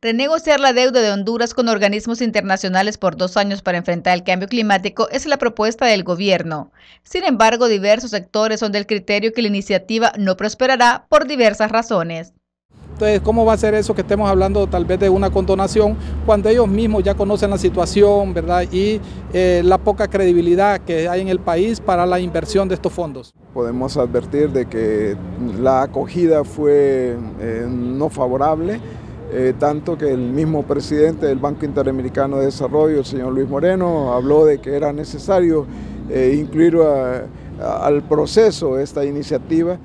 Renegociar la deuda de Honduras con organismos internacionales por dos años para enfrentar el cambio climático es la propuesta del gobierno. Sin embargo, diversos sectores son del criterio que la iniciativa no prosperará por diversas razones. Entonces, ¿cómo va a ser eso que estemos hablando tal vez de una condonación cuando ellos mismos ya conocen la situación, verdad? Y eh, la poca credibilidad que hay en el país para la inversión de estos fondos. Podemos advertir de que la acogida fue eh, no favorable. Eh, tanto que el mismo presidente del Banco Interamericano de Desarrollo, el señor Luis Moreno, habló de que era necesario eh, incluir al proceso esta iniciativa.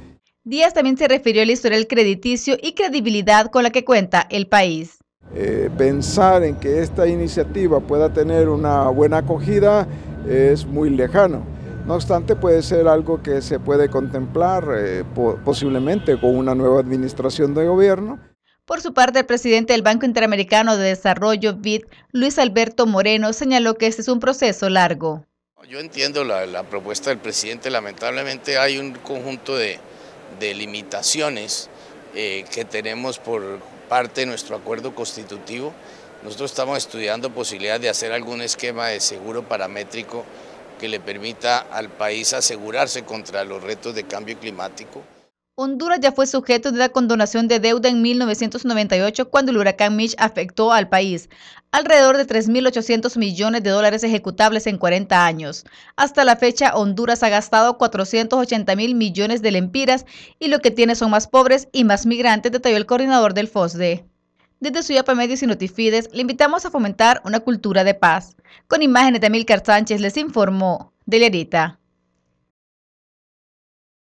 Díaz también se refirió al historial crediticio y credibilidad con la que cuenta el país. Eh, pensar en que esta iniciativa pueda tener una buena acogida es muy lejano. No obstante, puede ser algo que se puede contemplar posiblemente con una nueva administración de gobierno. Por su parte, el presidente del Banco Interamericano de Desarrollo, BID, Luis Alberto Moreno, señaló que este es un proceso largo. Yo entiendo la, propuesta del presidente, lamentablemente hay un conjunto de, limitaciones eh, que tenemos por parte de nuestro acuerdo constitutivo. Nosotros estamos estudiando posibilidades de hacer algún esquema de seguro paramétrico que le permita al país asegurarse contra los retos de cambio climático. Honduras ya fue sujeto de la condonación de deuda en 1998 cuando el huracán Mitch afectó al país. Alrededor de 3.800 millones de dólares ejecutables en 40 años. Hasta la fecha, Honduras ha gastado 480 mil millones de lempiras y lo que tiene son más pobres y más migrantes, detalló el coordinador del FOSDE. Desde Suyapa Medios y Notifides le invitamos a fomentar una cultura de paz. Con imágenes de Amilcar Sánchez les informó de Delerita.